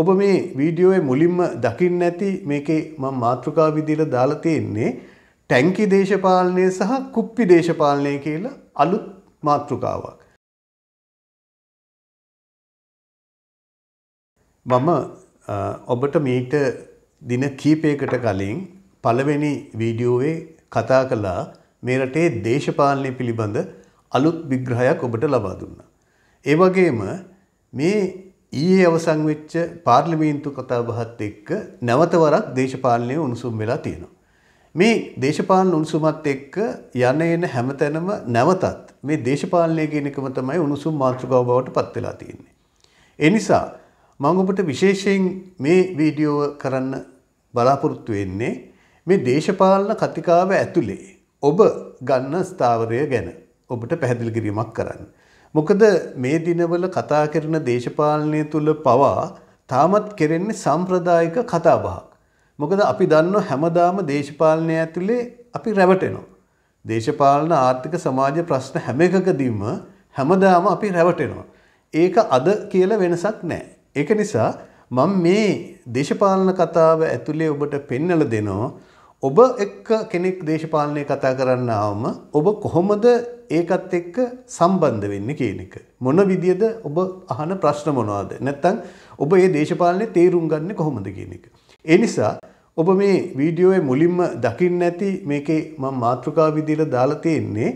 ඔබ මේ වීඩියෝයේ මුලින්ම දකින්න ඇති මේකේ මම මාතෘකා විදිහට දාලා තියෙන්නේ ටැංකි දේශපාලනය සහ කුප්පි දේශපාලනය කියලා අලුත් මාතෘකාවක්. මම ඔබට මීට දින කීපයකට කලින් පළවෙනි වීඩියෝවේ කතා කළා මේ රටේ දේශපාලනය පිළිබඳ අලුත් විග්‍රහයක් ඔබට ලබා දුන්නා. ඒ වගේම මේ ඊයේ අවසන් වෙච්ච පාර්ලිමේන්තු කතාබහත් එක්ක නැවත වරක් දේශපාලනය උණුසුම් වෙලා තියෙනවා. මේ දේශපාලන උණුසුමත් එක්ක යන එන හැමතැනම නැවතත් මේ දේශපාලනය කියන එකම තමයි උණුසුම් මාතෘකාව බවට පත් වෙලා තියෙන්නේ. ඒ නිසා මම ඔබට විශේෂයෙන් මේ වීඩියෝව කරන්න බලාපොරොත්තු වෙන්නේ මේ දේශපාලන කතිකාව ඇතුලේ ඔබ ගන්න ස්ථාවරය ගැන ඔබට පැහැදිලි කිරීමක් කරන්න. මොකද මේ දිනවල කතා කරන දේශපාලනය තුළ පවා තාමත් කෙරෙන්නේ සම්ප්‍රදායික කතාබහක්. මොකද අපි දන්න හැමදාම දේශපාලනය ඇතුළේ අපි රැවටෙනවා. දේශපාලන ආර්ථික සමාජ ප්‍රශ්න හැම එකකදීම හැමදාම අපි රැවටෙනවා. ඒක අද කියලා වෙනසක් නෑ. ඒක නිසා මම මේ දේශපාලන කතාව ඇතුලේ ඔබට පෙන්වලා දෙනවා ඔබ එක්ක කෙනෙක් දේශපාලනය කතා කරන්න ආවම ඔබ කොහොමද ඒකත් එක්ක සම්බන්ධ වෙන්න කියන එක. මොන විදියද ඔබ අහන ප්‍රශ්න මොනවාද. නැත්තං ඔබ ඒ දේශපාලනය තේරුම් ගන්න කොහොමද කියන එක. ඒ නිසා ඔබ මේ වීඩියෝයේ මුලින්ම දකින්න ඇති මේකේ මම මාතෘකා විදියට දාලා තියෙන්නේ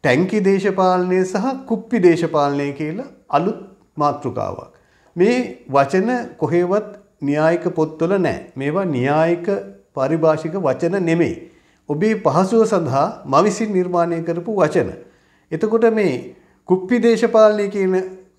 ටැංකි දේශපාලනය සහ කුප්පි දේශපාලනය කියලා අලුත් මාතෘකාවක්. මේ වචන කොහේවත් න්‍යායික පොත්වල නෑ. මේවා න්‍යායික පාරිභාෂික වචන නෙමෙයි. ඔබේ පහසුව සඳහා මම විසින් නිර්මාණය කරපු වචන. එතකොට මේ කුප්පි දේශපාලනය කියන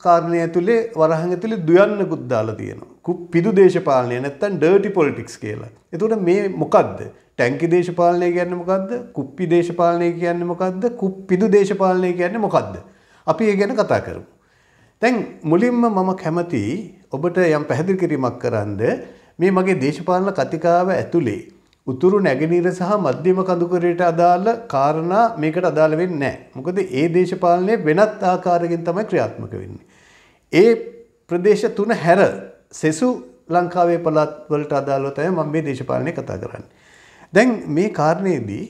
කාරණය ඇතුලේ වරහන් ඇතුලේ දුයන්නකුත් දාලා තියෙනවා. කුප්පිදු දේශපාලනය නැත්තම් ඩර්ටි පොලිටික්ස් කියලා. එතකොට මේ මොකද්ද? ටැංකි දේශපාලනය කියන්නේ මොකද්ද? කුප්පි දේශපාලනය කියන්නේ මොකද්ද? කුප්පිදු දේශපාලනය කියන්නේ මොකද්ද? අපි ඒ ගැන කතා කරමු. දැන් මුලින්ම මම කැමති ඔබට යම් පැහැදිලි කිරීමක් කරන්න මේ මගේ දේශපාලන කතිකාව ඇතුලේ උතුරු නැගෙනීර සහ මධ්‍යම කඳුකරයට අදාළ කාරණා මේකට අදාළ වෙන්නේ නැහැ. මොකද ඒ දේශපාලනය වෙනත් ආකාරයකින් තමයි ක්‍රියාත්මක වෙන්නේ. ඒ ප්‍රදේශ තුන හැර සෙසු ලංකාවේ පළාත් වලට අදාළව තමයි මම මේ දේශපාලනය කතා කරන්නේ. දැන් මේ කාරණේදී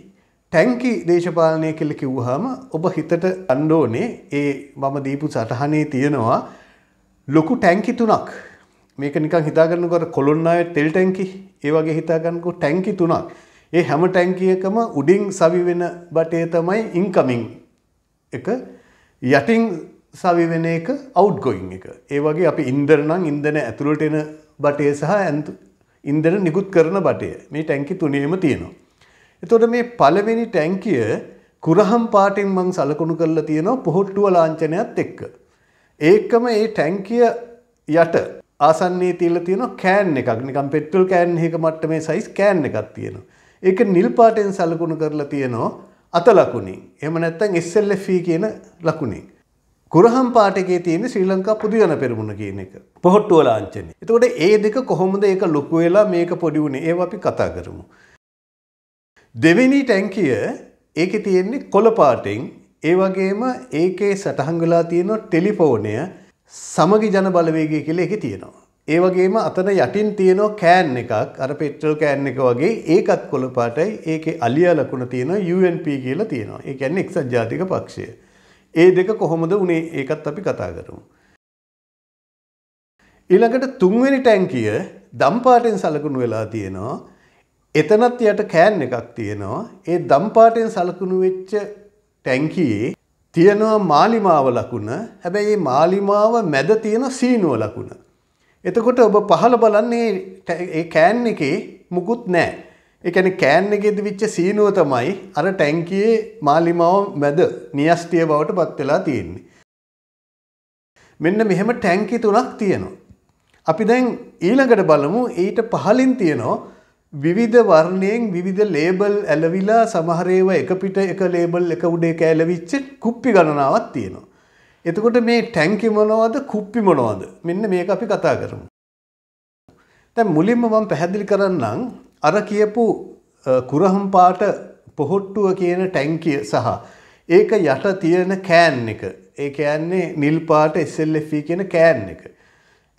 ටැංකි දේශපාලනය කියලා කිව්වහම ඔබ හිතට ගන්න ඕනේ ඒ මම දීපු සටහනේ තියෙනවා ලොකු ටැංකි තුනක් මේක නිකන් හිතාගන්නකොට කොළොන්නාය තෙල් ටැංකි ඒ වගේ හිතාගන්නකෝ ටැංකි තුනක්. ඒ හැම ටැංකියකම උඩින් සවි වෙන බටේ තමයි ඉන්කමින් එක යටින් සවි වෙන එක අවුට්ගෝයින් එක. ඒ වගේ අපි ඉන්ධන නම් ඉන්ධන ඇතුළට එන බටේ සහ ඉන්ධන නිකුත් කරන බටය මේ ටැංකි තුනේම තියෙනවා. එතකොට මේ පළවෙනි ටැංකිය කුරහම් පාටින් මං සලකුණු කරලා තියෙනවා පොහොට්ටුව ලාංඡනයත් එක්ක. ඒකම ඒ ටැංකිය යට ආසන්නයේ තියලා තියෙනවා කෑන් එකක් නිකන් පෙට්‍රල් කෑන් එකක මට්ටමේ සයිස් කෑන් එකක් තියෙනවා. ඒක නිල් පාටෙන් සලකුණු කරලා තියෙනවා අත ලකුණින්. එහෙම නැත්නම් SLFE කියන ලකුණින්. කුරහම් පාටකේ තියෙන ශ්‍රී ලංකා පුදුයන පෙරමුණ කියන එක. පොහොට්ටුව ලාංඡනය. එතකොට ඒ දෙක කොහොමද ඒක ලොකු වෙලා මේක පොඩි වුනේ? ඒව අපි කතා කරමු. දෙවෙනි ටැංකිය ඒකේ තියෙන්නේ කොළ පාටෙන් ඒ වගේම ඒකේ සටහන් වෙලා තියෙන ටෙලිෆෝනය සමගි ජන බලවේගය කියලා එකේ තියෙනවා. ඒ වගේම අතන යටින් තියෙනවා කෑන් එකක් අර පෙට්‍රල් කෑන් එක වගේ ඒකත් කොළ පාටයි ඒකේ අලියා ලකුණ තියෙනවා UNP කියලා තියෙනවා. ඒ කියන්නේ එක්සත් ජාතික පක්ෂය. ඒ දෙක කොහොමද උනේ ඒකත් අපි කතා කරමු. ඊළඟට තුන්වෙනි ටැංකිය දම්පාටෙන් සලකුණු වෙලා තියෙනවා. එතනත් යට කෑන් එකක් තියෙනවා. ඒ දම්පාටෙන් සලකුණු වෙච්ච ටැංකියේ තියෙනවා මාලිමාව ලකුණ හැබැයි මේ මාලිමාව මැද තියෙන සීනුව ලකුණ. එතකොට ඔබ පහළ බලන්නේ ඒ කෑන් එකේ මුකුත් නැහැ. ඒ කියන්නේ කෑන් එකේද විච්ච සීනුව තමයි අර ටැංකියේ මාලිමාව මැද නියස්ටිය බවට පත් වෙලා තියෙන්නේ. මෙන්න මෙහෙම ටැංකි තුනක් තියෙනවා. අපි දැන් ඊළඟට බලමු ඊට පහළින් තියෙනවා විවිධ වර්ණයෙන් විවිධ ලේබල් ඇලවිලා සමහරේව එක පිට එක ලේබල් එක උඩේ කෑලවිච්ච කුප්පි ගණනාවක් තියෙනවා. එතකොට මේ ටැංකි මොනවද කුප්පි මොනවද මෙන්න මේක අපි කතා කරමු. දැන් මුලින්ම මම පැහැදිලි කරන්නම් අර කියපු කුරහම් පාට පොහොට්ටුව කියන ටැංකිය සහ ඒක යට තියෙන කෑන් එක. ඒ කියන්නේ නිල් පාට SLFE කියන කෑන් එක.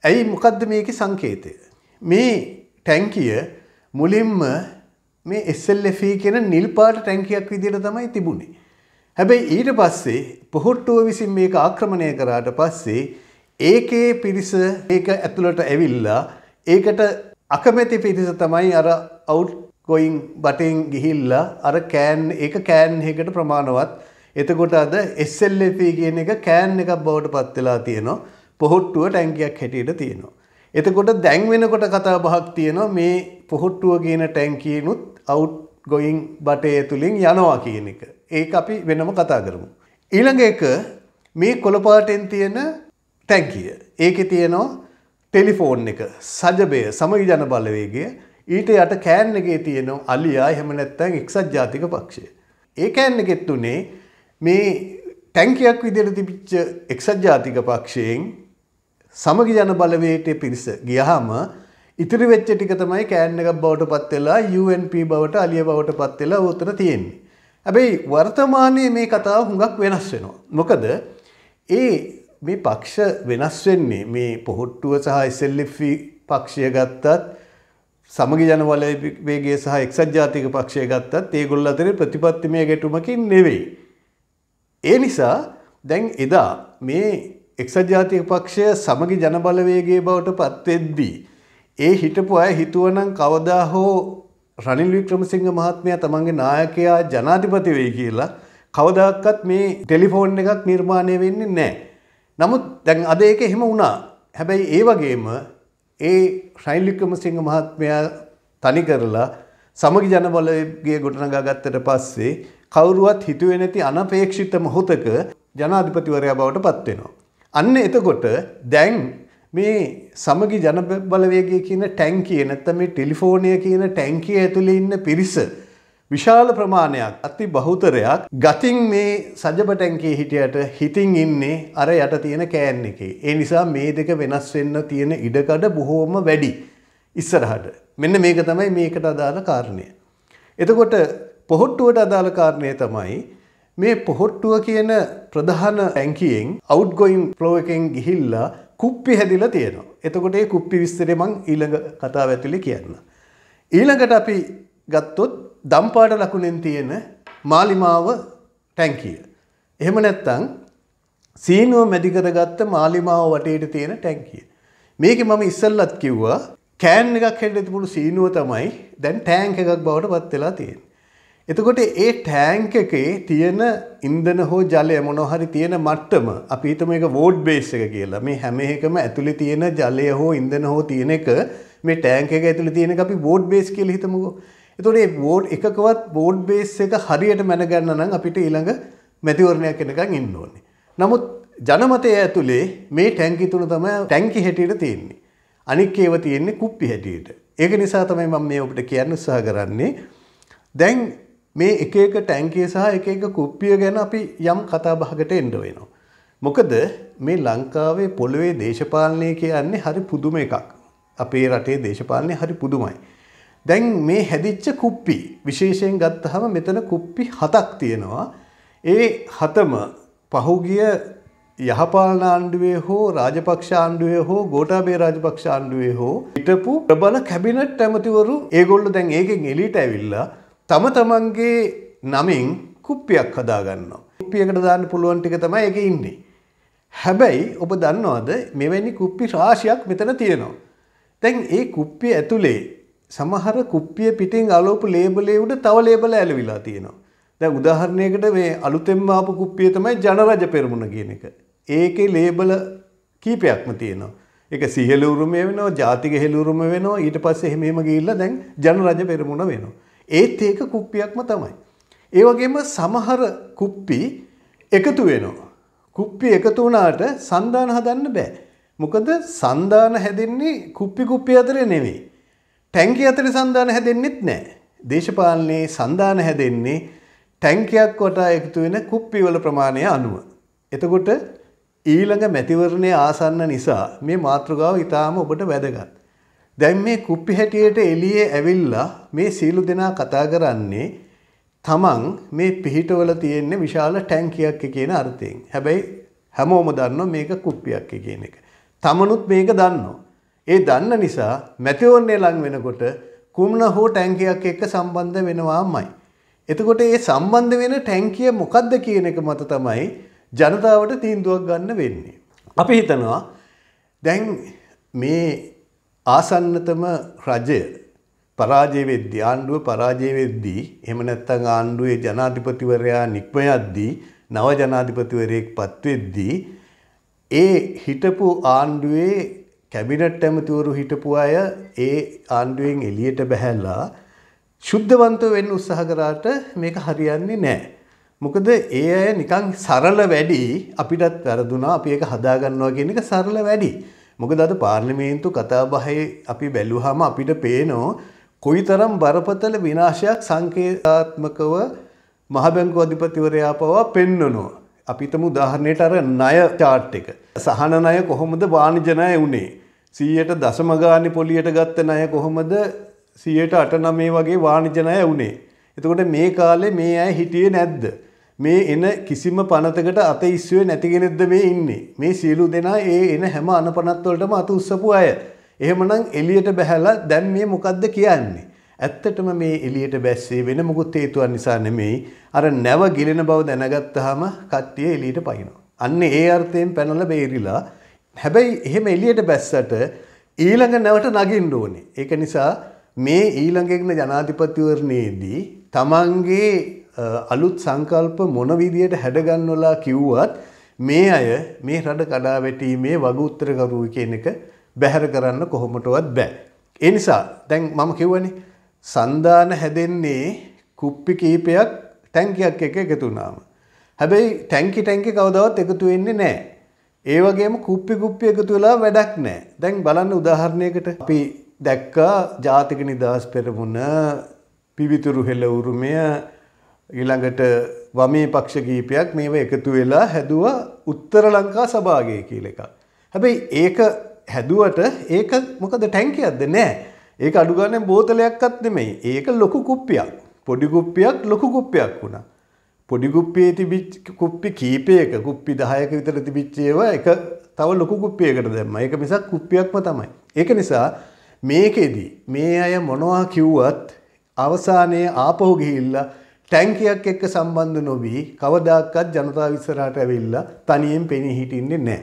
ඇයි මොකද්ද මේකේ සංකේතය? මේ ටැංකිය මුලින්ම මේ SLF e කෙන නිල් පාට ටැංකයක් විදිට තමයි තිබුණේ. හැබැයි ඊට පස්සේ පොහොට්ටුව විසින් මේක ආක්‍රමණය කරාට පස්සේ ඒකේ පිරිස ඒක ඇතුළට ඇවිල්ලා ඒකට අකමැති පිරිස තමයි අර අවුට් ගොයින් බටෙන් ගිහිල්ලා අර කෑන් ඒක කෑන් එකට ප්‍රමාණවත් එතකොට අද SLF e කියන එක කෑන් එකක් බවට පත් වෙලා තියෙනවා පොහොට්ටුව ටැංකියක් හැටියට තියෙනවා එතකොට දැන් වෙනකොට කතා බහක් තියෙනවා මේ පොහොට්ටුව කියන ටැංකියනුත් අවුට් ගොයින් බටේ ඇතුලින් යනවා කියන එක. ඒක අපි වෙනම කතා කරමු. ඊළඟ එක මේ කොළපාටෙන් තියෙන ටැංකිය. ඒකේ තියෙනවා ටෙලිෆෝන් එක සජබය සමගි ජන බලවේගය ඊට යට කෑන් එකේ තියෙන අලියා එහෙම නැත්නම් එක්සත් ජාතික පක්ෂය. ඒ කෑන් එකෙත් උනේ මේ ටැංකියක් විදිහට තිබිච්ච එක්සත් ජාතික පක්ෂයෙන් සමගි ජන බලවේටය පිරිස ගියහම ඉතිරි වෙච්ච ටික තමයි කෑන් එකක් බවට පත් වෙලා UNP බවට අලිය බවට පත් වෙලා උතන තියෙන්නේ. හැබැයි වර්තමානයේ මේ කතාව හුඟක් වෙනස් වෙනවා. මොකද ඒ මේ පක්ෂ වෙනස් වෙන්නේ මේ පොහොට්ටුව සහ SLF පක්ෂය ගත්තත් සමග ජන වලවේගේ සහ එක්සත් ජාතික පක්ෂය ගත්තත් ඒගොල්ල අතරේ ප්‍රතිපත්තිමය ගැටුමකින් නෙවෙයි. ඒ නිසා දැන් එදා මේ එක්සත් ජාතික පක්ෂය සමගි ජනබලවේගේ බවට පත්වෙද්දී. ඒ හිටපු අය හිතුවනම් කවදා හෝ රනිල් වික්‍රමසිංහ මහත්මයා තමන්ගේ නායකයා ජනාධිපති වෙයි කියලා කවදාක්වත් මේ ටෙලිෆෝන් එකක් නිර්මාණය වෙන්නේ නැහැ. නමුත් දැන් අද ඒක එහෙම වුණා. හැබැයි ඒ වගේම ඒ රනිල් වික්‍රමසිංහ මහත්මයා තනි කරලා සමගි ජනබලවේගය ගොඩනගා ගත්තට පස්සේ කවුරුවත් හිතුවේ නැති අනපේක්ෂිත මොහොතක ජනාධිපතිවරයා බවට පත් වෙනවා. අන්න එතකොට දැන් මේ සමගි ජනබලවේගේ කියන ටැංකිය නැත්තම මේ ටෙලිෆෝනය කියන ටැංකිය ඇතුළේ ඉන්න පිරිස විශාල ප්‍රමාණයක් අති බහුතරයක් ගතින් මේ සජබ ටැංකේ හිටියට හිතින් ඉන්නේ අර යට තියෙන කෑන් එකේ. ඒ නිසා මේ දෙක වෙනස් වෙන්න තියෙන ඉඩකඩ බොහෝම වැඩි ඉස්සරහට. මෙන්න මේක තමයි මේකට අදාළ කාරණය. එතකොට පොහොට්ටුවට අදාළ කාරණය තමයි මේ පොහොට්ටුව කියන ප්‍රධාන ඇැංකියෙන් අවුට්ගොයිම් ෆ්ලෝ එකෙන් ගිහිල්ලා කුප්පි හැදිල තියෙනවා. එතකොට ඒ කුප්පි විස්තරේ මං ඊළඟ කතාව ඇතුලේ කියන්න. ඊළඟට අපි ගත්තොත් දම්පාට ලකුණෙන් තියෙන මාලිමාව ටැංකිය. එහෙම නැත්තං සීනුව මැදිකරගත්ත මාලිමාව වටේට තියෙන ටැංකිය. මේක මම ඉස්සල්ලත් කිව්වා කෑන් එකක් හෙඩ තිබුණු සීනුව තමයි දැන් ටෑංක එකක් බවට පත් වෙලා තියෙන. එතකොට ඒ ටෑංක එකේ තියෙන ඉන්දන හෝ ජලය මොනොහරි තියෙන මට්ටම අපි හිතමු ඒක වෝඩ් බේස් එක කියලා. මේ හැම එකම ඇතුලේ තියෙන ජලය හෝ ඉන්ධන හෝ තියෙන එක මේ ටෑංක එක ඇතුලේ තියෙන එක අපි වෝඩ් බේස් කියලා හිතමුකෝ. එතකොට මේ වෝඩ් එකකවත් වෝඩ් බේස් එක හරියට මැනගන්න නම් අපිට ඊළඟ මැතිවරණයක් එනකන් ඉන්න ඕනේ. නමුත් ජනමතය ඇතුලේ මේ ටැංකි තුන තමයි ටැංකි හැටියට තියෙන්නේ. අනික් ඒවා තියෙන්නේ කුප්පි හැටියට. ඒක නිසා තමයි මම මේ ඔබට කියන්න උත්සාහ කරන්නේ. දැන් මේ එක එක ටැංකේ සහ එක එක කුප්පිය ගැන අපි යම් කතාබහකට එන්න වෙනවා. මොකද මේ ලංකාවේ පොළොවේ දේශපාලනය කියන්නේ හරි පුදුම එකක්. අපේ රටේ දේශපාලනය හරි පුදුමයි. දැන් මේ හැදිච්ච කුප්පි විශේෂයෙන් ගත්තහම මෙතන කුප්පි හතක් තියෙනවා. ඒ හතම පහුගිය යහපාලන ආණ්ඩුවේ හෝ රාජපක්ෂ ආණ්ඩුවේ හෝ ගෝටාබේ රාජපක්ෂ ආණ්ඩුවේ හෝ හිටපු ප්‍රබල කැබිනට් ඇමතිවරු ඒගොල්ලෝ දැන් ඒකෙන් එලීට ඇවිල්ලා තම තමන්ගේ නමින් කුප්පියක් හදාගන්නවා. කුප්පියකට දාන්න පුළුවන් ටික තමයි එක ඉන්නේ. හැබැයි ඔබ දන්නවාද මෙවැනි කුප්පි රාශියක් මෙතන තියෙනවා. තැන් ඒ කුප්පිය ඇතුළේ සමහර කුප්පිය පිටින් අලෝපු ලේබලේ උඩ තව ලේබල ඇලවිලා තියෙනවා. දැ උදාහරණයකට මේ අලුතෙන්ම ආපු කුප්පිය තමයි ජනරජ පෙරමුණ කියන එක. ඒකේ ලේබල කීපයක්ම තියෙනවා. එක සිහලුරුමය වෙනවා ජාතික හෙලුරුම වෙනවා ඊට පස්සේ එහෙමම ගිහිල්ලා දැන් ජනරජ පෙරමුණ වෙනවා. ඒත් ඒක කුප්පියක්ම තමයි. ඒ වගේම සමහර කුප්පි එකතු වෙනවා. කුප්පි එකතු වුණාට සන්දාන හදන්න බෑ. මොකද සන්දාන හැදෙන්නේ කුප්පි කුප්පි අතරේ නෙවෙයි. ටැංකිය අතරේ සන්දාන හැදෙන්නෙත් නෑ. දේශපාලනයේ සන්දාන හැදෙන්නේ ටැංකියක් වටා එකතු වෙන කුප්පිවල ප්‍රමාණය අනුව. එතකොට ඊළඟ මැතිවරණය ආසන්න නිසා මේ මාතෘකාව ඉතාම ඔබට වැදගත්. දැන් මේ කුප්පි හැටියට එළියේ ඇවිල්ලා මේ සීලු දෙනා කතා කරන්නේ තමන් මේ පිහිටවල තියෙන විශාල ටැංකියක් කියන අර්ථයෙන්. හැබැයි හැමෝම දන්නවා මේක කුප්පියක් කියන එක. තමනුත් මේක දන්නවා. ඒ දන්න නිසා මැතිවරණය ලඟ වෙනකොට කුමන හෝ ටැංකියක් එක්ක සම්බන්ධ වෙනවාමයි. එතකොට ඒ සම්බන්ධ වෙන ටැංකිය මොකද්ද කියන එක මත තමයි ජනතාවට තීන්දුවක් ගන්න වෙන්නේ. අපි හිතනවා දැන් මේ ආසන්නතම රජය පරාජය වෙද්දී ආණ්ඩුව පරාජය වෙද්දී එහෙම නැත්නම් ආණ්ඩුවේ ජනාධිපතිවරයා නික්ම යද්දී නව ජනාධිපතිවරයෙක් පත් වෙද්දී ඒ හිටපු ආණ්ඩුවේ කැබිනට් ඇමතිවරු හිටපු අය ඒ ආණ්ඩුවෙන් එළියට බැහැලා ශුද්ධවන්තව වෙන්න උත්සාහ කරාට මේක හරියන්නේ නැහැ. මොකද ඒ අය නිකන් සරල වැඩි අපිටත් වැරදුනා අපි ඒක හදාගන්නවා කියන එක සරල වැඩි. මොකද අද පාර්ලිමේන්තු කතාබහේ අපි බැලුවාම අපිට පේනෝ කොයිතරම් බරපතල විනාශයක් සංකේතාත්මකව මහබැංකු අධිපතිවරයා පවා පෙන්නනවා. අපිටම උදාහරණයට අර ණය chart එක. සහන ණය කොහොමද වාණිජ ණය උනේ? 100ට දශම ගානේ පොලියට ගත්ත ණය කොහොමද 100ට 8 9 වගේ වාණිජ ණය උනේ? එතකොට මේ කාලේ මේ අය හිටියේ නැද්ද? මේ එන කිසිම පනතකට අත ඉස්සුවේ නැතිගෙනෙද්ද මේ ඉන්නේ. මේ සියලු දෙනා ඒ එන හැම අනපනත්වලටම අත උස්සපු අය. එහෙමනම් එලියට බැහැලා දැන් මේ මොකද්ද කියන්නේ? ඇත්තටම මේ එලියට බැස්සේ වෙන මොකුත් හේතුවක් නිසා නෙමෙයි. අර නැව ගිලෙන බව දැනගත්තාම කට්ටිය එලියට පයින්නවා. අන්න ඒ අර්ථයෙන් පැනලා බේරිලා. හැබැයි එහෙම එලියට බැස්සට ඊළඟ නැවට නගින්න ඕනේ. ඒක නිසා මේ ඊළඟ ජනාධිපතිවරණයේදී තමන්ගේ අලුත් සංකල්ප මොන විදියට හැඩගන්වලා කිව්වත් මේ අය මේ රට කඩා වැටීමේ වගඋත්තරකරුව කියන එක බැහැර කරන්න කොහොමටවත් බෑ. ඒ නිසා දැන් මම කිව්වනේ සන්දාන හැදෙන්නේ කුප්පි කීපයක් ටැංකියක් එක එකතු වුණාම. හැබැයි ටැංකි ටැංකි කවදාවත් එකතු වෙන්නේ නැහැ. ඒ වගේම කුප්පි කුප්පි එකතු වෙලා වැඩක් නැහැ. දැන් බලන්න උදාහරණයකට අපි දැක්කා ජාතික නිදහස් පෙරමුණ පිවිතුරු හෙළ උරුමය ඊළඟට වමේ පක්ෂ කීපයක් මේව එකතු වෙලා හැදුව උත්තර ලංකා සභාගේ කියල එක. හැබැයි ඒක හැදුවට ඒක මොකද ටැංකයක්ද නෑ ඒක අඩුගන්න බෝතලයක්ත් නෙමෙයි ඒක ලොකු කුප්පියක් පොඩිකුප්පියක් ලොකු කුප්පයක් වුණා. පොඩිකුප්පේ තිබිච් කුප්පි කීපයක කුප්පි දහයක විතර තිබිච්චේව එක තව ලොකු කුප්පියකට දැම්ම එක මිසක් කුප්පියක්ම තමයි. ඒක නිසා මේකෙදී මේ අය මොනවා කිව්වත් අවසානයේ ආපහු ගිහිල්ලා ටැංකියක් එක්ක සම්බන්ධ නොවී කවදාක්වත් ජනතාව ඉස්සරහට ඇවිල්ලා තනියෙන් පෙනී හිටින්නේ නැහැ.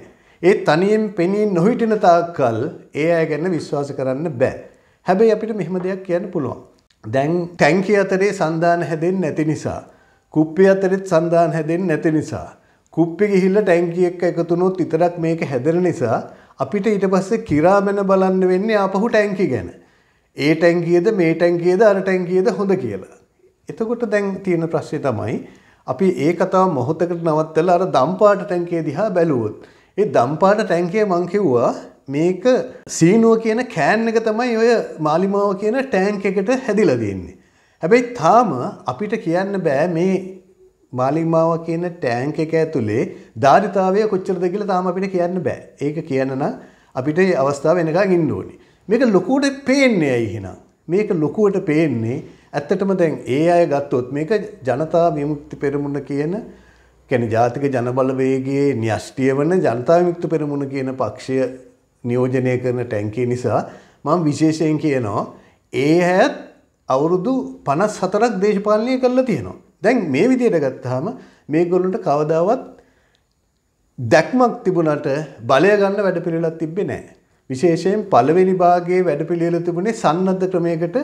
ඒ තනියෙන් පෙනී නොහිටින තාක්කල් ඒ අය ගැන විශ්වාස කරන්න බෑ. හැබැයි අපිට මෙහෙම දෙයක් කියන්න පුළුවන්. දැන් ටැංකිය අතරේ සන්දාන හැදෙන්නේ නැති නිසා, කුප්පිය අතරෙත් සන්දාන හැදෙන්නේ නැති නිසා, කුප්පි ගිහිල්ලා ටැංකිය එක්ක එකතු වුණොත් විතරක් මේක හැදෙන නිසා අපිට ඊට පස්සේ කිරාමෙන බලන්න වෙන්නේ ආපහු ටැංකිය ගැන. ඒ ටැංකියද මේ ටැංකියද අර ටැංකියද හොඳ කියලා. එතකොට දැන් තියෙන ප්‍රශ්නේ තමයි අපි ඒ කතාව මොහොතකට නවත්තලා අර දම්පාට ටැංකේ දිහා බැලුවොත් ඒ දම්පාට ටැංකේ මං කිව්වා මේක සීනුව කියන කෑන් එක තමයි ඔය මාලිමාව කියන ටෑන්ක් එකට හැදිලා තියෙන්නේ. හැබැයි තාම අපිට කියන්න බෑ මේ මාලිමාව කියන ටෑන්ක් එක ඇතුලේ ධාරිතාවය කොච්චරද කියලා තාම අපිට කියන්න බෑ. ඒක කියන්න නම් අපිට මේ අවස්ථාව එනකන් ඉන්න ඕනේ. මේක ලොකුවට පේන්නේ ඇයි එහෙනම්? මේක ලොකුවට පේන්නේ ඇත්තටම දැන් ඒ අය ගත්තොත් මේක ජනතා විමුක්ති පෙරමුණ කියන කැන ජාතික ජනබලවේගේ න්‍යෂ්ටිය වන ජනතා විමුක්ත පෙරමුණ කියන පක්ෂය නියෝජනය කරන ටැන්කේ නිසා මම විශේෂයෙන් කියනවා ඒ හැත් අවුරුදු පනස් හතරක් දේශපාලනය කරලා තියෙනවා. දැන් මේ විදියට ගත්තාම මේ ගොල්ලන්ට කවදාවත් දැක්මක් තිබුණට බලය ගන්න වැඩපිළිවෙලක් තිබ්බේ නැහැ. විශේෂයෙන් පළවෙනි භාගයේ වැඩපිළිවෙල තිබුණේ සන්නද්ධ ක්‍රමයකට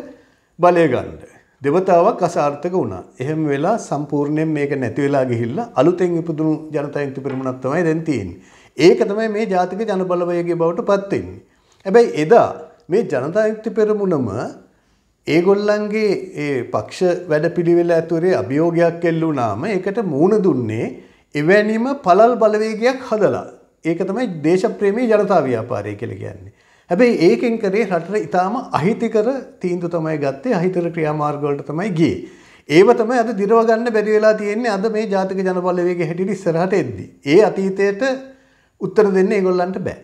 බලය ගන්න. දෙවතාවක් අසාර්ථක වුණා. එහෙම වෙලා සම්පූර්ණයෙන් මේක නැති වෙලා ගිහිල්ලා අලුතෙන් ඉපදුණු ජනතාන්ත්‍රික පෙරමුණක් තමයි දැන් තියෙන්නේ. ඒක තමයි මේ ජාතික ජනබලවේගයේ බවට පත් වෙන්නේ. හැබැයි එදා මේ ජනතාන්ත්‍රික පෙරමුණම ඒගොල්ලන්ගේ ඒ පක්ෂ වැඩපිළිවෙල ඇතුලේ අභියෝගයක් එල්ලුණාම ඒකට මූණ දුන්නේ එවැනිම පළල් බලවේගයක් හදලා. ඒක තමයි දේශප්‍රේමී ජනතා ව්‍යාපාරය කියලා කියන්නේ. හැබැයි ඒකෙන් කරේ රටට ඉතාම අහිතිකර තීන්දු තමයි ගත්තේ අහිතර ක්‍රියාමාර්ගවලට තමයි ගියේ. ඒව තමයි අද දිරව ගන්න බැරි වෙලා තියෙන්නේ අද මේ ජාතික ජනබලවේගය හැටියට ඉස්සරහට එද්දී. ඒ අතීතයට උත්තර දෙන්න ඒගොල්ලන්ට බෑ.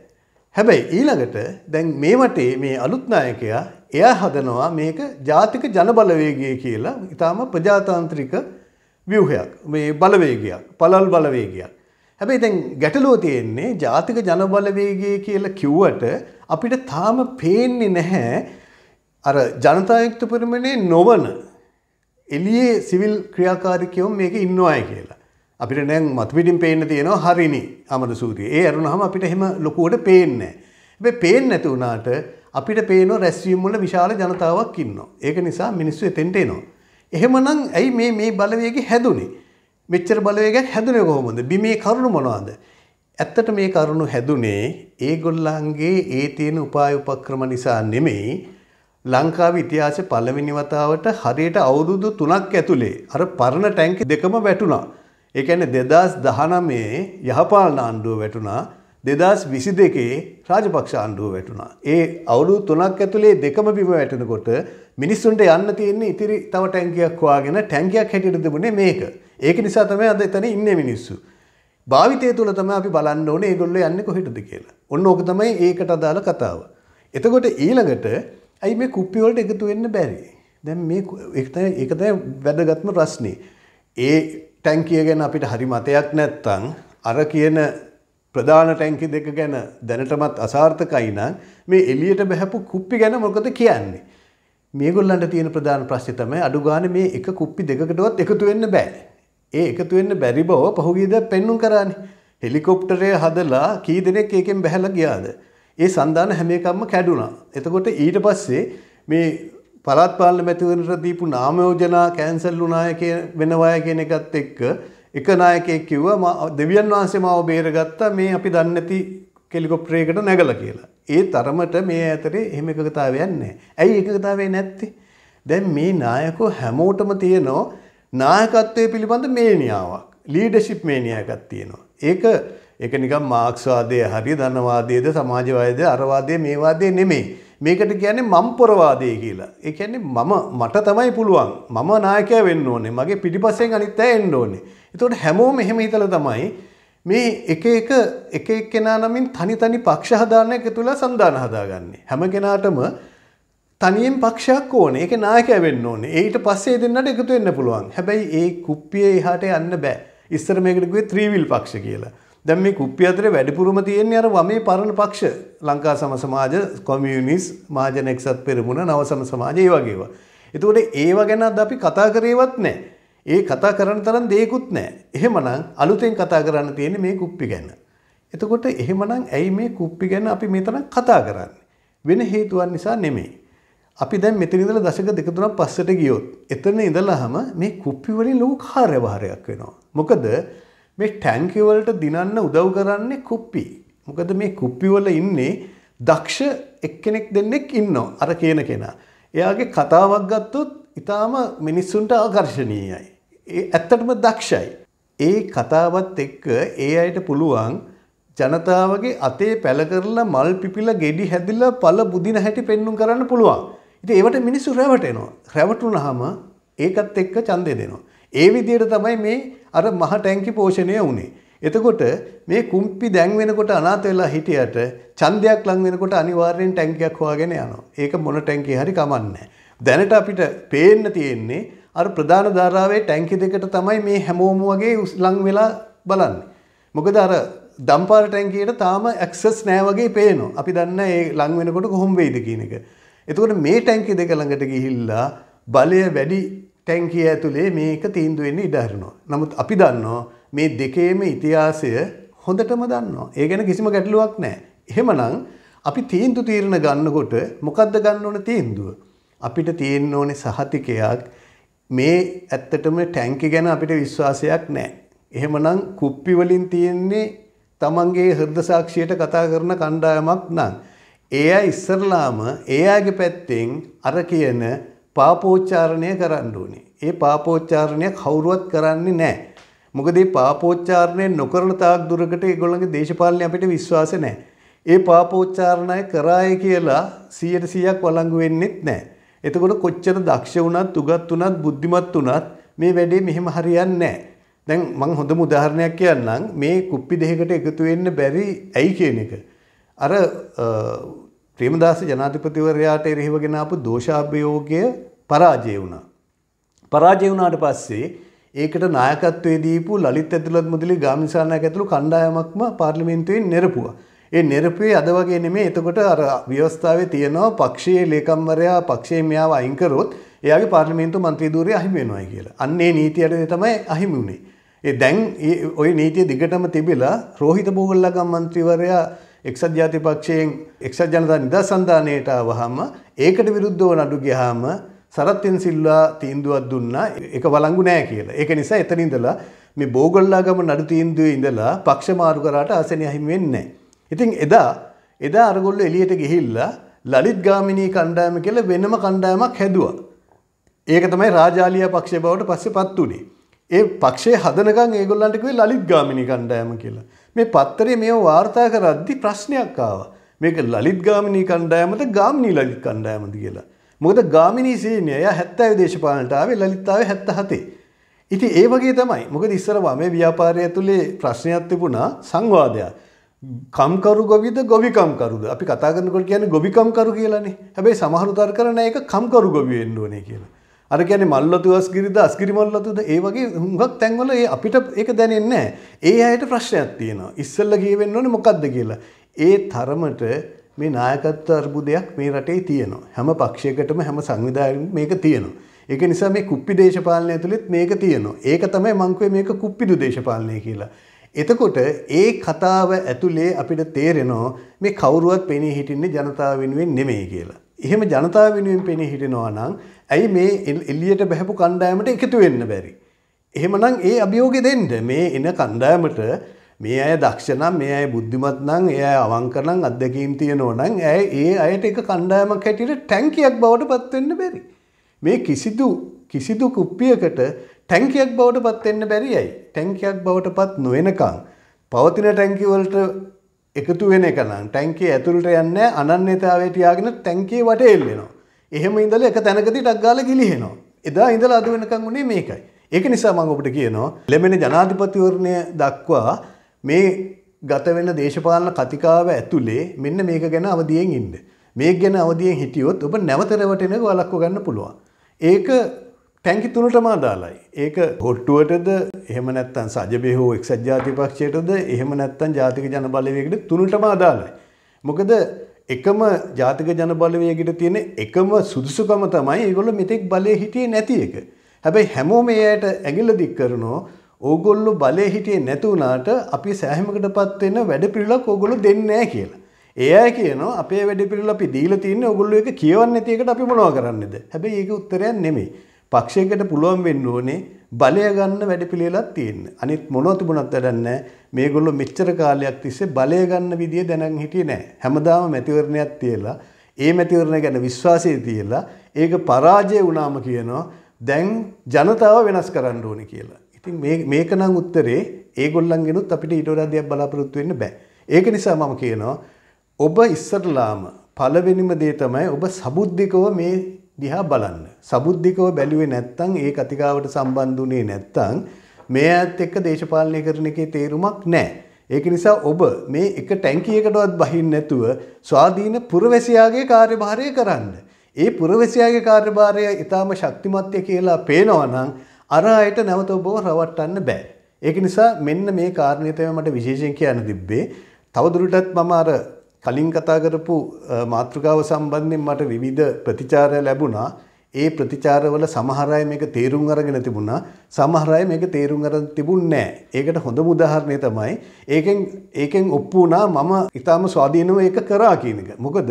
හැබැයි ඊළඟට දැන් මේ වටේ මේ අලුත් නායකයා එයා හදනවා මේක ජාතික ජනබලවේගය කියලා ඉතාම ප්‍රජාතාන්ත්‍රික ව්‍යුහයක්. මේ බලවේගයක්, පළල් බලවේගයක්. හැබැයි දැන් ගැටලුව තියෙන්නේ ජාතික ජනබලවේගය කියලා කිව්වට අපිට තාම පේන්නේ නැහැ අර ජනතායුක්ත පරිමණේ නොවන එළියේ සිවිල් ක්‍රියාකාරිකයෝ මේක ඉන්නවා කියලා. අපිට දැන් මතුපිටින් පේන්න තියෙනවා හරිනි අමරසූරිය. ඒ අරුණාම අපිට එහෙම ලොකුවට පේන්නේ නැහැ. හැබැයි පේන්නේ නැති වුණාට අපිට පේන රැස්වීම් වල විශාල ජනතාවක් ඉන්නවා. ඒක නිසා මිනිස්සු එතෙන්ට එනවා. එහෙමනම් ඇයි මේ මේ බලවේගය හැදුනේ? මෙච්චර බලවේගයක් හැදුනේ කොහොමද? බිමේ කරුණු මොනවාද? ඇත්තට මේ කරුණු හැදුනේ ඒගොල්ලන්ගේ ඒ තියෙන උපාය උපක්‍රම නිසා නෙමෙයි ලංකාවේ ඉතිහාසයේ පළවෙනි වතාවට හරියට අවුරුදු 3ක් ඇතුලේ අර පරණ ටැංක දෙකම වැටුණා. ඒ කියන්නේ 2019 යහපාලන ආණ්ඩුව වැටුණා. 2022 රාජපක්ෂ ආණ්ඩුව වැටුණා. ඒ අවුරුදු 3ක් ඇතුලේ දෙකම බිම වැටෙනකොට මිනිස්සුන්ට යන්න තියෙන්නේ ඉතිරි තව ටැංකියක් හොයාගෙන ටැංකියක් හැටියට තිබුණේ මේක. ඒක නිසා තමයි අද එතන ඉන්නේ මිනිස්සු. භාවිතය තුළ තම අපි බලන්න ඕනේ ඒගොල්ලෝ යන්නේ කොහෙටද කියලා. ඔන්න ඕක තමයි ඒකට අදාළ කතාව. එතකොට ඊළඟට ඇයි මේ කුප්පි වලට එකතු වෙන්න බැරි? දැන් මේ ඒක තමයි ඒක තමයි වැදගත්ම ප්‍රශ්නේ. ඒ ටැංකිය ගැන අපිට හරි මතයක් නැත්නම් අර කියන ප්‍රධාන ටැංකි දෙක ගැන දැනටමත් අසාර්ථකයි නම් මේ එළියට බහැපු කුප්පි ගැන මොකද කියන්නේ? මේගොල්ලන්ට තියෙන ප්‍රධාන ප්‍රශ්නේ තමයි අඩු ගානේ මේ එක කුප්පි දෙකකටවත් එකතු වෙන්න බෑ. ඒ එකතු වෙන්න බැරි බව පහුගියද පෙන්නුම් කරානේ. හෙලිකොප්ටරය හදලා කී දෙනෙක් ඒකෙන් බැහැලා ගියාද? ඒ සන්දාන හැම එකක්ම කැඩුනා. එතකොට ඊට පස්සේ මේ පළාත් පාලන මැතිවරණට දීපු නාමයෝජනා කැන්සල් වුණාය වෙනවාය කියන එකත් එක්ක එක නායකයෙක් කිව්වා දෙවියන් වහන්සේ මාව බේරගත්තා මේ අපි දන්නේ නැති කෙලිකොප්ටරයකට නැගලා කියලා. ඒ තරමට මේ ඇතරේ එහෙම එකකතාවයක් නැහැ. ඇයි එකකතාවේ නැත්තේ? දැන් මේ නායකෝ හැමෝටම තියෙනවා නායකත්වය පිළිබඳ මේනියාවක් ලීඩශිප් මේනියකත් තියෙනවා. ඒක එක නිකම් මාක්ස්වාදය හරි ධනවාදයේද සමාජවායද අරවාදය මේවාදය නෙමේ. මේකට කියන්නේ මම්පොරවාදය කියලා. ඒ කියන්නේ මම මට තමයි පුළුවන්. මම නායකයා වෙන්න ඕනේ. මගේ පිටිපස්සෙන් අනිත් අය එන්න ඕනේ. ඒතකොට හැමෝම එහෙම හිතලා තමයි මේ එක එක එක එක්කෙනා නමින් තනි තනි පක්ෂ හදාන එක තුල සඳහන් හදාගන්නේ. හැම කෙනාටම තනියෙන් පක්ෂයක් ඕනේ ඒක නායකය වෙන්න ඕනේ ඒට පස්සේ දෙන්නට එකතු වෙන්න පුළුවන් හැබැයි ඒ කුප්පිය එහාට යන්න බෑ ඉස්සර මේකටකුවේ ත්‍රීවිල් පක්ෂ කියලා දැම් මේ කුප්පි අතර වැඩිපුරම තියෙන් අර වමේ පරණ පක්ෂ ලංකා සම සමාජ කොමියනිස් මාජන එක්සත් පෙරමුණ නව සම සමාජය වගේවා. එතුවට ඒව ගැනත් අපි කතා කරේවත් නෑ ඒ කතා කරන තරම් දෙයකුත් නෑ එහෙමනම් අලුතෙන් කතා කරන්න තියෙන මේ කුප්පි ගැන්න. එතකොට එහෙමනම් ඇයි මේ කුප්පි ගැන අපි මේ තරම් කතා කරන්න. වෙන හේතුවන් නිසා නෙමේ. අපි දැන් මෙතන ඉඳලා දශක දෙක තුනක් පස්සට ගියොත් එතන ඉඳලාම මේ කුප්පි වලින් ලොකු කාර්යභාරයක් වෙනවා. මොකද මේ ටැංකිය වලට දිනන්න උදව් කරන්නේ කුප්පි. මොකද මේ කුප්පි වල ඉන්නේ දක්ෂ එක්කෙනෙක් දෙන්නෙක් ඉන්නවා. අර කියන කෙනා. එයාගේ කතාවක් ගත්තොත් ඊටාම මිනිස්සුන්ට ආකර්ශනීයයි. ඒ ඇත්තටම දක්ෂයි. ඒ කතාවත් එක්ක ඒ අයට පුළුවන් ජනතාවගේ අතේ පැල කරලා මල් පිපිලා ගෙඩි හැදිලා පළ බුදින හැටි පෙන්눔 කරන්න පුළුවන්. ඉතින් ඒවට මිනිස්සු රැවටෙනවා. රැවටුනහම ඒකත් එක්ක ඡන්දය දෙනවා. ඒ විදිහට තමයි මේ අර මහ ටැංකි පෝෂණය වුනේ. එතකොට මේ කුම්පි දැන් වෙනකොට අනාත වෙලා හිටියට ඡන්දයක් ලඟ වෙනකොට අනිවාර්යෙන් ටැංකියක් හොයාගෙන යනවා. ඒක මොන ටැංකිය හරි කමන්නේ දැනට අපිට පේන්න තියෙන්නේ අර ප්‍රධාන ධාරාවේ ටැංකි දෙකට තමයි මේ හැමෝම වගේ ලඟ වෙලා බලන්නේ. මොකද අර දම්පාර ටැංකියට තාම ඇක්සස් නෑ වගේ පේනවා. අපි දන්න ඒ ලඟ වෙනකොට කොහොම වෙයිද කියන එක. එතකොට මේ ටැංකි දෙක ළඟට ගිහිල්ලා බලය වැඩි ටැංකිය ඇතුලේ මේක තීන්දුව වෙන්න ඉඩ හරිනවා. නමුත් අපි දන්නවා මේ දෙකේම ඉතිහාසය හොඳටම දන්නවා. ඒ ගැන කිසිම ගැටලුවක් නැහැ. එහෙමනම් අපි තීන්දු තීරණ ගන්නකොට මොකද්ද ගන්න ඕන තීන්දුව? අපිට තියෙන්න ඕනේ සහතිකයක් මේ ඇත්තටම ටැංකි ගැන අපිට විශ්වාසයක් නැහැ. එහෙමනම් කුප්පි වලින් තියෙන්නේ තමන්ගේ හෘද සාක්ෂියට කතා කරන කණ්ඩායමක් නම් එය ඉස්සරලාම එයාගේ පැත්තෙන් අර කියන පාපෝච්චාරණය කරන්න ඕනේ. ඒ පාපෝච්චාරණය කවුරුවත් කරන්නේ නැහැ. මොකද මේ පාපෝච්චාරණය නොකරන තාක් දුරකට ඒගොල්ලන්ගේ දේශපාලනය අපිට විශ්වාස නැහැ. ඒ පාපෝච්චාරණය කරාය කියලා 100%ක් වළංගු වෙන්නෙත් නැහැ. එතකොට කොච්චර දක්ෂ වුණත්, උගත් වුණත්, බුද්ධිමත් වුණත් මේ වැඩේ මෙහෙම හරියන්නේ නැහැ. දැන් මම හොඳම උදාහරණයක් කියන්නම් මේ කුප්පි දෙකකට එකතු වෙන්න බැරි ඇයි කියන එක. අර ප්‍රේමදාස ජනාධිපතිවරයාට එරෙහිවගෙන අප දෝෂාභයෝගය පරාජය වුණා. පරාජය වුණාට පස්සේ ඒකට නායකත්වයේ දීපු ලලිත් ඇතුළත් මුදලි ගාමිනිසානායක ඇතුළු කණ්ඩායමක්ම පාර්ලිමේන්තුවෙන් නිරපුවා. ඒ නිරපුවේ අද වගේ නෙමේ එතකොට අර ව්‍යවස්ථාවේ තියෙනවා පක්ෂයේ ලේකම්වරයා පක්ෂයේ මෙයාව අයින් කරොත් එයාගේ පාර්ලිමේන්තු മന്ത്രി ධූරය අහිමි වෙනවායි කියලා. අන්නේ නීතියට තමයි අහිමි වුනේ. ඒ දැන් ওই නීතිය දිගටම තිබිලා රෝහිත බෝගල්ලාගම් മന്ത്രിවරයා එක්සත් ජාති පක්ෂයෙන් එක්සත් ජනතා නිදහස් සන්ධානයට ආවහම ඒකට විරුද්ධව නඩු ගියාම සරත්ෙන් සිල්වා තීන්දුවක් දුන්නා ඒක වළංගු නෑ කියලා. ඒක නිසා එතන ඉඳලා මේ බෝගල්ලාගම නඩු තීන්දුවේ ඉඳලා පක්ෂ මාරු කරාට ආසනය අහිමි වෙන්නේ ඉතින් එදා එදා අරගොල්ලෝ එළියට ගිහිල්ලා ලලිත් ගාමිණී කණ්ඩායම කියලා වෙනම කණ්ඩායමක් හැදුවා. ඒක තමයි රාජාලිය පක්ෂය බවට පස්සේ පත් වුණේ. ඒ පක්ෂේ හදනකම් ඒගොල්ලන්ට කිව්වේ ලලිත් ගාමිණී කණ්ඩායම කියලා. මේ පත්තරේ මේව වාර්තා කරද්දි ප්‍රශ්නයක් ආවා. මේක ලලිත් ගාමිණී කණ්ඩායමද ගාමිණී ලලිත් කණ්ඩායමද කියලා. මොකද ගාමිණී සේනය එයා 70 දේශපාලනට ආවේ ලලිත් ආවේ 77. ඉතින් ඒ වගේ තමයි. මොකද ඉස්සරවා මේ ව්‍යාපාරය ඇතුලේ ප්‍රශ්නයක් තිබුණා සංවාදයක්. කම්කරු ගොවිද ගොවිකම් කරුද? අපි කතා කරනකොට කියන්නේ ගොවිකම් කරු කියලානේ. හැබැයි සමහරු තර්ක කරන එක කම්කරු ගොවි වෙන්න ඕනේ කියලා. අර ගැන මල්ලතු අස්කිරිද අස්කිරි මල්ලතුද ඒ වගේ හුඟක් තැන්වල ඒ අපිට ඒක දැනෙන්නේ ඒ අයට ප්‍රශ්නයක් තියෙනවා ඉස්සල්ල කියවෙන්න ඕනේ මොකද්ද කියලා ඒ තරමට මේ නායකත්ව අර්බුදයක් මේ රටේ තියෙනවා හැම පක්ෂයකටම හැම සංවිධායකෙම මේක තියෙනවා ඒක නිසා මේ කුප්පි දේශපාලනය ඇතුළෙත් මේක තියෙනවා ඒක තමයි මං මේක කුප්පිදු දේශපාලනය කියලා එතකොට ඒ කතාව ඇතුලේ අපිට තේරෙනවා මේ කවුරුවත් පෙනී හිටින්නේ ජනතාව වෙනුවෙන් නෙමෙයි කියලා. එහෙම ජනතාව වෙනුවෙන් පෙනී හිටිනවා නම් ඇයි මේ එල්ලියට බැහැපු කණ්ඩායමට එකතු වෙන්න බැරි. එහෙමනම් ඒ අභියෝගෙ දෙන්ට මේ එන කණ්ඩායමට මේ අය දක්ෂනම් මේ අය බුද්ධිමත් නම් ඒ අවංකනම් අත්දැකීම් තියෙනවනම් ඇය ඒ අයට එක කණ්ඩායමක් හැටියට ටැංකියක් බවට පත්වෙන්න බැරි. මේ කිසිදු කිසිදු කුප්පියකට ටැංකයක් බවට පත්වෙන්න බැරි ඇයි. ටැංකයක් බවට පත් නොවෙනකං. පවතින ටැංකිවලට එකතු වෙන එකනම් ටැංකේ ඇතුළට යන්න අනන්‍යතාවයට යාගෙන ටැංකේ වට එල්ලෙනවා. එහෙම ඉඳලා එක තැනකදී ටක් ගාලා ගිලිහෙනවා. එදා ඉඳලා අද වෙනකන් උනේ මේකයි. ඒක නිසා මම ඔබට කියනවා ලැබෙන ජනාධිපතිවරණය දක්වා මේ ගත වෙන දේශපාලන කතිකාව ඇතුලේ මෙන්න මේක ගැන අවදියෙන් ඉන්න. මේක ගැන අවදියෙන් හිටියොත් ඔබ නැවත රැවටෙනක වළක්ව ගන්න පුළුවන්. ඒක ටැංකි තුනටම අදාළයි. ඒක හොට්ටුවටද එහෙම නැත්නම් සජබේ හෝ එක්සත් ජාතික පක්ෂයටද එහෙම නැත්නම් ජාතික ජනබලවේගයකට තුනටම අදාළයි. මොකද එකම ජාතික ජනබලවේගට තියෙන එකම සුදුසුකම තමයි ඒගොල්ල මෙතෙක් බලය හිටියේ නැති එක. හැබැයි හැමෝම එයට ඇගිල දික් කරනවා ඕගොල්ලො බලය හිටියේ නැතුවනාට අපි සෑහමකට පත්වෙන වැඩ පිළිලක් ඕගොලු දෙන්නෑ කියලා. ඒය කියන අපේ වැඩ පිළිල අපි දීල තියන්න ඔගොල්ලු එක කියවන්න ඇතිකට අපි මොනව කරන්නද හැබැයි ඒක උත්තරයන් නෙමේ පක්ෂයකට පුළුවන් වෙන්න ඕනේ බලය ගන්න වැඩපිළිවෙලක් තියෙන්න. අනිත් මොනවා තිබුණත් වැඩක් නැහැ. මේගොල්ලෝ මෙච්චර කාලයක් තිස්සේ බලය ගන්න විදිය දැනන් හිටියේ නැහැ. හැමදාම මැතිවරණයක් තියලා ඒ මැතිවරණ ගැන විශ්වාසය තියලා ඒක පරාජය වුණාම කියනවා දැන් ජනතාව වෙනස් කරන්න ඕනේ කියලා. ඉතින් මේ මේක නම් උත්තරේ ඒගොල්ලන්ගෙනුත් අපිට ඊට වඩා දෙයක් බලාපොරොත්තු වෙන්න බෑ. ඒක නිසා මම කියනවා ඔබ ඉස්සරලාම පළවෙනිම දේ තමයි ඔබ සබුද්ධිකව මේ දිහා බලන්න. සබුද්ධිකව බැලුවේ නැත්තම් ඒ කතිකාවට සම්බන්ධුනේ නැත්තම් මේ ඇත් එක්ක දේශපාලනය කරන එකේ තේරුමක් නැහැ. ඒක නිසා ඔබ මේ එක ටැංකියකටවත් බහින්න නැතුව ස්වාධීන පුරවැසියාගේ කාර්යභාරය කරන්න. ඒ පුරවැසියාගේ කාර්යභාරය ඊටාම ශක්තිමත්ය කියලා පේනවා නම් අර අයට නැවත ඔබව රවට්ටන්න බෑ. ඒක නිසා මෙන්න මේ කාරණේ තමයි මට විශේෂයෙන් කියන්න තිබ්බේ. තවදුරටත් මම අර කලින් කතා කරපු මාතෘකාව සම්බන්ධයෙන් මට විවිධ ප්‍රතිචාර ලැබුණා ඒ ප්‍රතිචාරවල සමහර අය මේක තේරුම් අරගෙන තිබුණා සමහර අය මේක තේරුම් අරන් තිබුණේ නැහැ. ඒකට හොඳම උදාහරණය තමයි ඒකෙන් ඒකෙන් ඔප්පු වුණා මම ඊටාම ස්වාධීනව ඒක කරා කියන එක. මොකද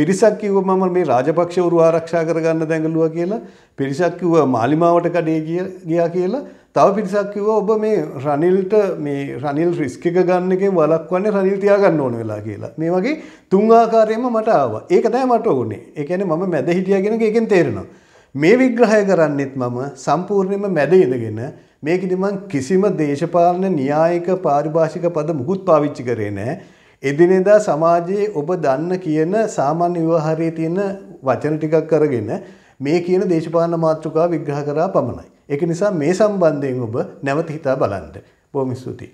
පිරිසක් කිව්ව මම මේ රාජපක්ෂවරු ආරක්ෂා කරගන්න දැඟලුවා කියලා පිරිසක් කිව්ව මාලිමාවට කඩේ ගියා කියලා තව පිරිසක් කිව්වා ඔබ මේ රනිල්ට මේ රනිල් රිස්ක් එක ගන්න එකෙන් වළක්වන්නේ රනිල් තියාගන්න ඕන වෙලා කියලා. මේ වගේ තුන් ආකාරයෙන්ම මට ආවා. ඒක තමයි මට ඕනේ. ඒ කියන්නේ මම මැද හිටියා කියන එක ඒකෙන් තේරෙනවා. මේ විග්‍රහය කරන්නෙත් මම සම්පූර්ණයෙන්ම මැද ඉඳගෙන මේකෙදි මං කිසිම දේශපාලන න්‍යායික පාරිභාෂික පද මුකුත් පාවිච්චි කරේ නෑ. එදිනෙදා සමාජයේ ඔබ දන්න කියන සාමාන්‍ය ව්‍යවහාරයේ තියෙන වචන ටිකක් කරගෙන මේ කියන දේශපාලන මාතෘකාව විග්‍රහ කරා පමණයි. ඒක නිසා මේ සම්බන්ධයෙන් ඔබ නැවත හිතා බලන්න. බොහොම ස්තුතියි.